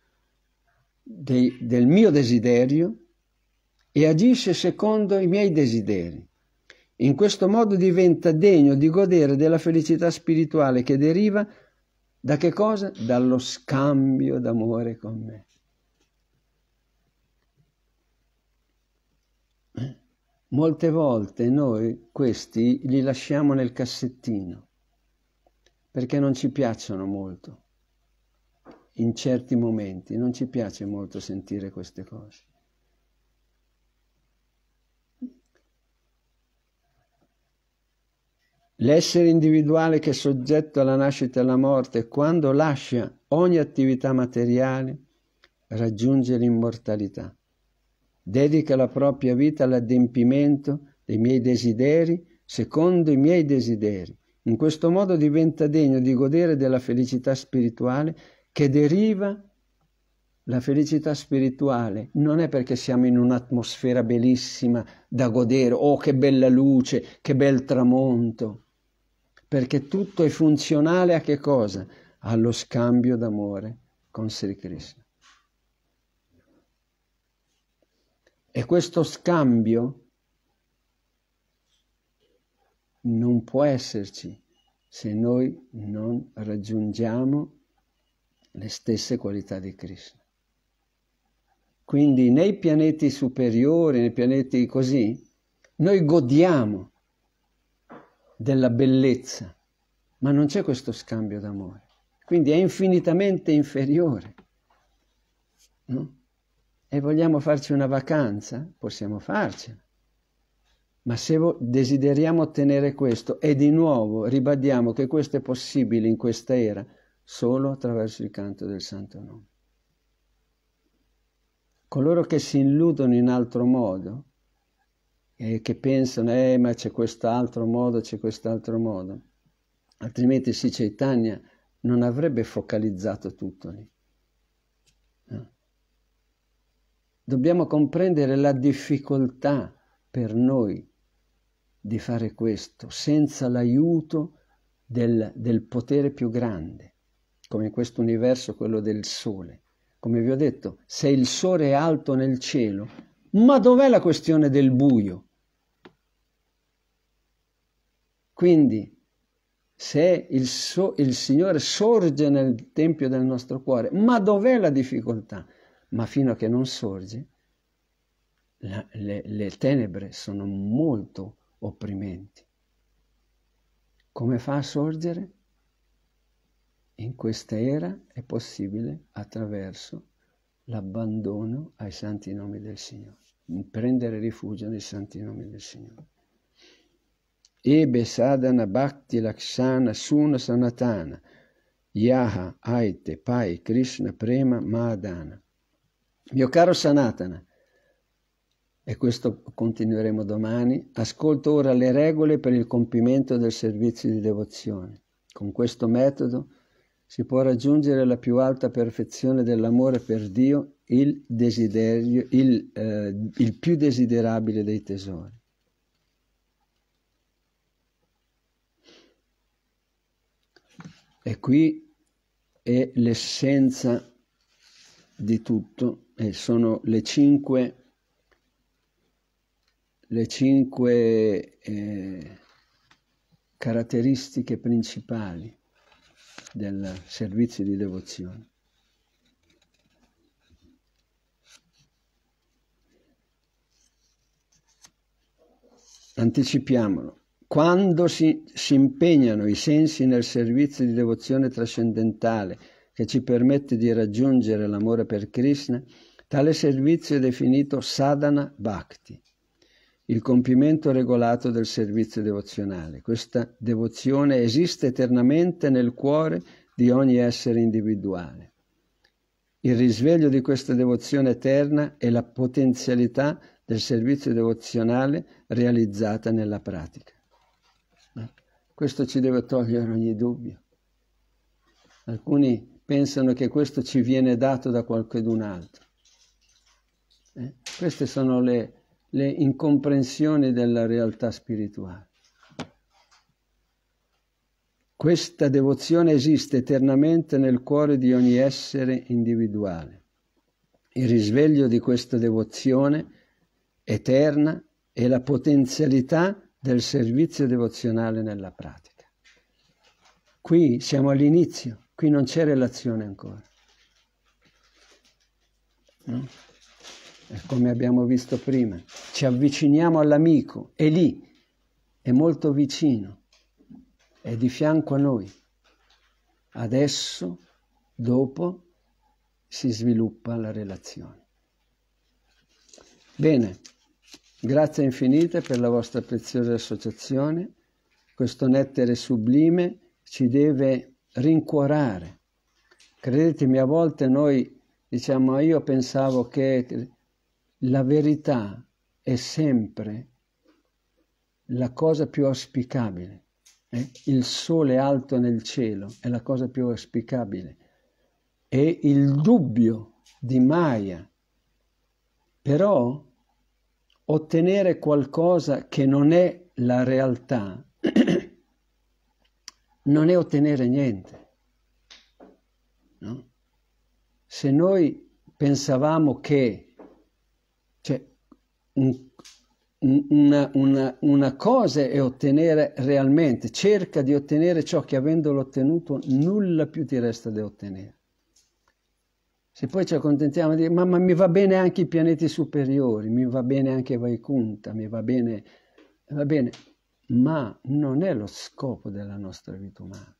dei, del mio desiderio e agisce secondo i miei desideri. In questo modo diventa degno di godere della felicità spirituale che deriva da che cosa? Dallo scambio d'amore con me. Molte volte noi questi li lasciamo nel cassettino perché non ci piacciono molto. In certi momenti non ci piace molto sentire queste cose. L'essere individuale che è soggetto alla nascita e alla morte, quando lascia ogni attività materiale, raggiunge l'immortalità. Dedica la propria vita all'adempimento dei miei desideri secondo i miei desideri. In questo modo diventa degno di godere della felicità spirituale che deriva la felicità spirituale non è perché siamo in un'atmosfera bellissima da godere, oh che bella luce, che bel tramonto perché tutto è funzionale a che cosa? Allo scambio d'amore con Sri Krishna. E questo scambio non può esserci se noi non raggiungiamo le stesse qualità di Krishna. Quindi nei pianeti superiori, nei pianeti così, noi godiamo della bellezza, ma non c'è questo scambio d'amore. Quindi è infinitamente inferiore. No? E vogliamo farci una vacanza? Possiamo farcela. Ma se desideriamo ottenere questo, e di nuovo ribadiamo che questo è possibile in questa era solo attraverso il canto del Santo Nome. Coloro che si illudono in altro modo e che pensano, eh, ma c'è quest'altro modo, c'è quest'altro modo. Altrimenti sì, Chaitanya non avrebbe focalizzato tutto lì. No. Dobbiamo comprendere la difficoltà per noi di fare questo senza l'aiuto del, del potere più grande, come in questo universo quello del Sole. Come vi ho detto, se il Sole è alto nel cielo, ma dov'è la questione del buio? Quindi, se il, so, il, Signore sorge nel tempio del nostro cuore, ma dov'è la difficoltà? Ma fino a che non sorge, la, le, le tenebre sono molto opprimenti. Come fa a sorgere? In questa era è possibile attraverso l'abbandono ai santi nomi del Signore prendere rifugio nei santi nomi del Signore. Ebe sadhana bhakti lakshana suna sanatana yaha aite pai krishna prema madana. Mio caro Sanatana, e questo continueremo domani, ascolto ora le regole per il compimento del servizio di devozione. Con questo metodo si può raggiungere la più alta perfezione dell'amore per Dio, il, desiderio, il, eh, il più desiderabile dei tesori. E qui è l'essenza di tutto e sono le cinque, le cinque eh, caratteristiche principali del servizio di devozione. Anticipiamolo. Quando si, si impegnano i sensi nel servizio di devozione trascendentale che ci permette di raggiungere l'amore per Krishna, tale servizio è definito sadhana bhakti il compimento regolato del servizio devozionale. Questa devozione esiste eternamente nel cuore di ogni essere individuale. Il risveglio di questa devozione eterna è la potenzialità del servizio devozionale realizzata nella pratica. Questo ci deve togliere ogni dubbio. Alcuni pensano che questo ci viene dato da qualcun altro. Eh? Queste sono le le incomprensioni della realtà spirituale. Questa devozione esiste eternamente nel cuore di ogni essere individuale. Il risveglio di questa devozione eterna è la potenzialità del servizio devozionale nella pratica. Qui siamo all'inizio, qui non c'è relazione ancora. No? Eh, come abbiamo visto prima, ci avviciniamo all'amico, è lì, è molto vicino, è di fianco a noi. Adesso, dopo, si sviluppa la relazione. Bene, grazie infinite per la vostra preziosa associazione. Questo nettere sublime ci deve rincuorare. Credetemi, a volte noi diciamo, io pensavo che la verità è sempre la cosa più auspicabile. Eh? Il sole alto nel cielo è la cosa più auspicabile. E il dubbio di Maya. Però ottenere qualcosa che non è la realtà non è ottenere niente. No? Se noi pensavamo che cioè, un, una, una, una cosa è ottenere realmente, cerca di ottenere ciò che avendolo ottenuto nulla più ti resta da ottenere. Se poi ci accontentiamo di dire, ma, mi va bene anche i pianeti superiori, mi va bene anche Vaikunta, mi va bene, va bene, ma non è lo scopo della nostra vita umana.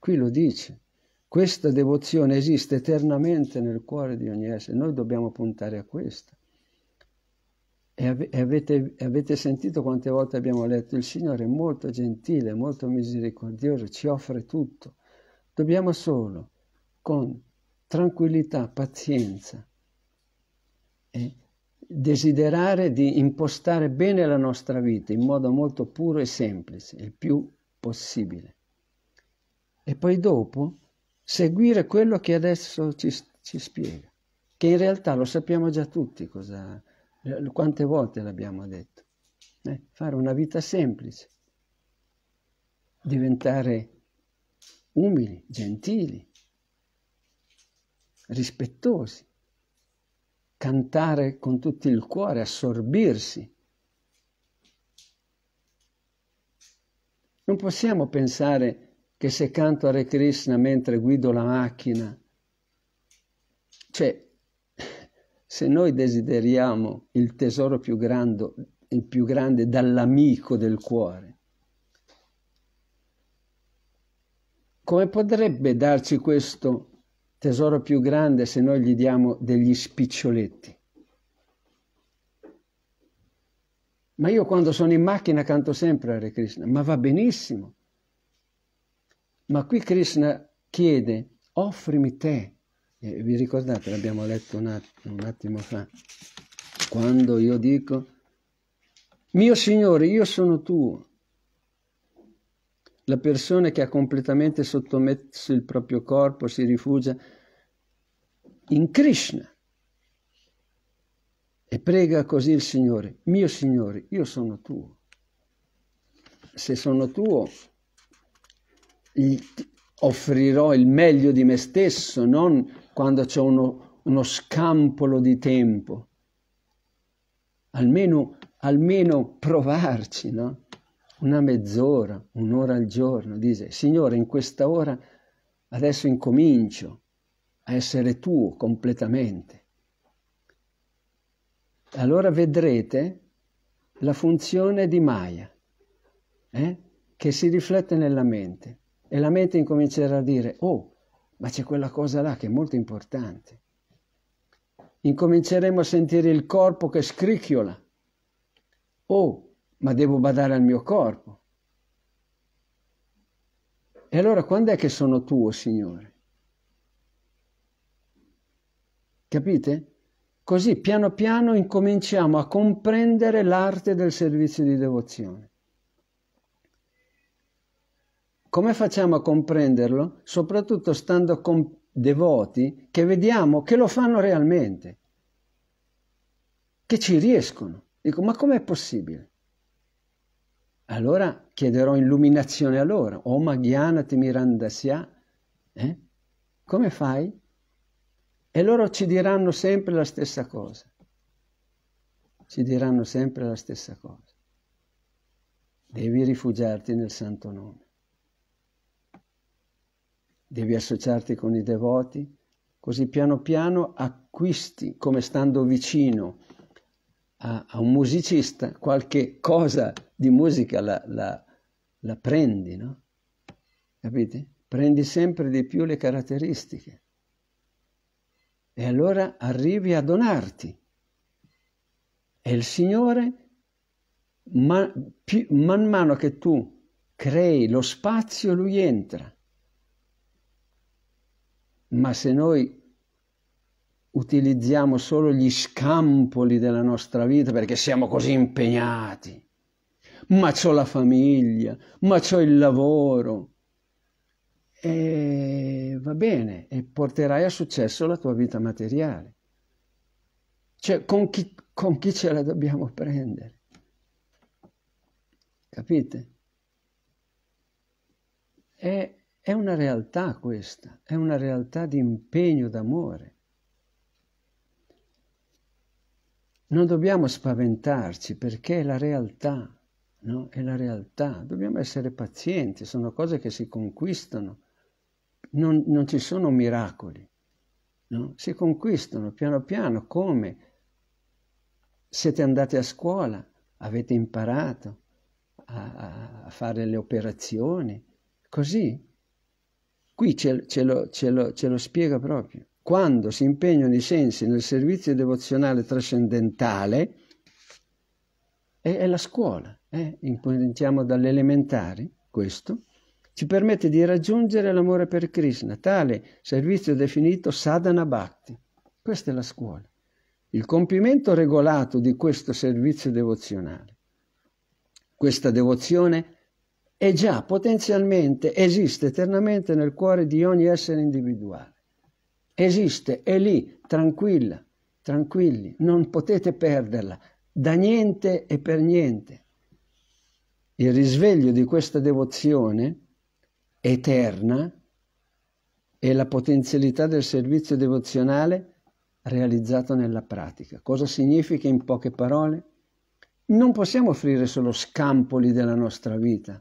Qui lo dice, questa devozione esiste eternamente nel cuore di ogni essere, noi dobbiamo puntare a questa. E avete, avete, sentito quante volte abbiamo letto, il Signore è molto gentile, molto misericordioso, ci offre tutto. Dobbiamo solo, con tranquillità, pazienza, e desiderare di impostare bene la nostra vita in modo molto puro e semplice, il più possibile. E poi dopo seguire quello che adesso ci, ci spiega, che in realtà lo sappiamo già tutti cosa è. Eh, quante volte l'abbiamo detto, eh? fare una vita semplice, diventare umili, gentili, rispettosi, cantare con tutto il cuore, assorbirsi. Non possiamo pensare che se canto Hare Krishna mentre guido la macchina, cioè se noi desideriamo il tesoro più grande, il più grande dall'amico del cuore, come potrebbe darci questo tesoro più grande se noi gli diamo degli spiccioletti? Ma io quando sono in macchina canto sempre Hare Krishna, ma va benissimo. Ma qui Krishna chiede, offrimi te eh, vi ricordate, l'abbiamo letto un, att- un attimo fa, quando io dico, mio Signore, io sono tuo, la persona che ha completamente sottomesso il proprio corpo si rifugia in Krishna e prega così il Signore, mio Signore, io sono tuo. Se sono tuo, offrirò il meglio di me stesso, non quando c'è uno, uno scampolo di tempo. Almeno, almeno provarci, no? Una mezz'ora, un'ora al giorno. Dice, Signore, in questa ora adesso incomincio a essere tuo completamente. Allora vedrete la funzione di Maya, eh? che si riflette nella mente e la mente incomincerà a dire, oh, ma c'è quella cosa là che è molto importante. Incominceremo a sentire il corpo che scricchiola. Oh, ma devo badare al mio corpo. E allora quando è che sono tuo, Signore? Capite? Così piano piano incominciamo a comprendere l'arte del servizio di devozione. Come facciamo a comprenderlo? Soprattutto stando con devoti che vediamo che lo fanno realmente, che ci riescono. Dico, ma com'è possibile? Allora chiederò illuminazione a loro. O Maghianati Mirandasya, eh? come fai? E loro ci diranno sempre la stessa cosa. Ci diranno sempre la stessa cosa. Devi rifugiarti nel santo nome devi associarti con i devoti, così piano piano acquisti, come stando vicino a, a un musicista, qualche cosa di musica la, la, la prendi, no? Capite? Prendi sempre di più le caratteristiche e allora arrivi a donarti. E il Signore, man, più, man mano che tu crei lo spazio, lui entra ma se noi utilizziamo solo gli scampoli della nostra vita perché siamo così impegnati, ma c'ho la famiglia, ma c'ho il lavoro, e va bene, e porterai a successo la tua vita materiale. Cioè, con chi, con chi ce la dobbiamo prendere? Capite? E è una realtà questa, è una realtà di impegno d'amore. Non dobbiamo spaventarci perché è la realtà, no? È la realtà. Dobbiamo essere pazienti, sono cose che si conquistano. Non, non ci sono miracoli, no? Si conquistano piano piano come siete andati a scuola, avete imparato a, a fare le operazioni, così Qui ce, ce, lo, ce, lo, ce, lo, spiega proprio. Quando si impegnano i sensi nel servizio devozionale trascendentale, è, è la scuola, eh? incominciamo dalle questo, ci permette di raggiungere l'amore per Krishna, tale servizio definito sadhana bhakti. Questa è la scuola. Il compimento regolato di questo servizio devozionale. Questa devozione è è già potenzialmente, esiste eternamente nel cuore di ogni essere individuale. Esiste, è lì, tranquilla, tranquilli, non potete perderla, da niente e per niente. Il risveglio di questa devozione eterna e la potenzialità del servizio devozionale realizzato nella pratica. Cosa significa in poche parole? Non possiamo offrire solo scampoli della nostra vita,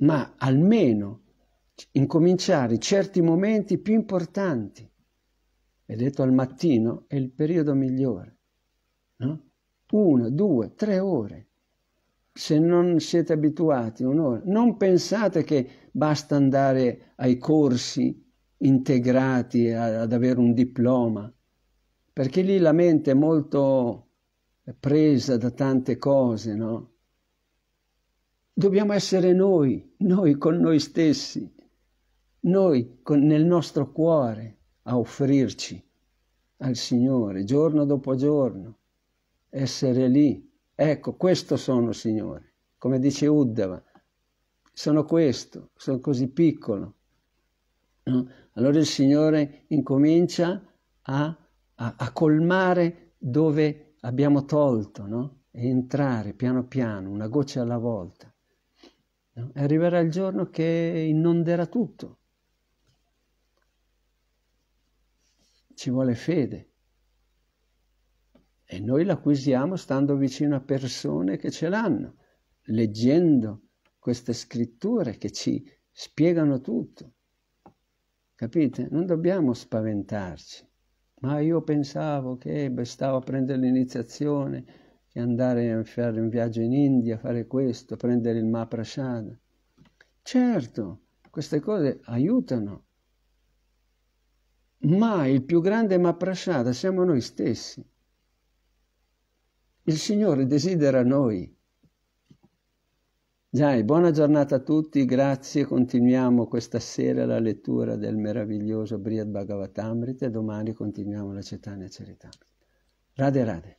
ma almeno incominciare certi momenti più importanti. È detto al mattino è il periodo migliore. No? Una, due, tre ore. Se non siete abituati, un'ora. Non pensate che basta andare ai corsi integrati a, ad avere un diploma, perché lì la mente è molto presa da tante cose, no? Dobbiamo essere noi, noi con noi stessi, noi con, nel nostro cuore a offrirci al Signore giorno dopo giorno, essere lì. Ecco, questo sono, Signore, come dice Uddava, sono questo, sono così piccolo. No? Allora il Signore incomincia a, a, a colmare dove abbiamo tolto, no? e entrare piano piano, una goccia alla volta. No? Arriverà il giorno che inonderà tutto. Ci vuole fede. E noi l'acquisiamo stando vicino a persone che ce l'hanno, leggendo queste scritture che ci spiegano tutto. Capite? Non dobbiamo spaventarci. Ma io pensavo che beh, stavo a prendere l'iniziazione, e andare a fare un viaggio in India, fare questo, prendere il Maprasada. Certo, queste cose aiutano, ma il più grande Maprasada siamo noi stessi. Il Signore desidera noi. Giai, buona giornata a tutti, grazie. Continuiamo questa sera la lettura del meraviglioso Brihad Bhagavatamrita e domani continuiamo la Cetania Charitamrita. Rade Rade.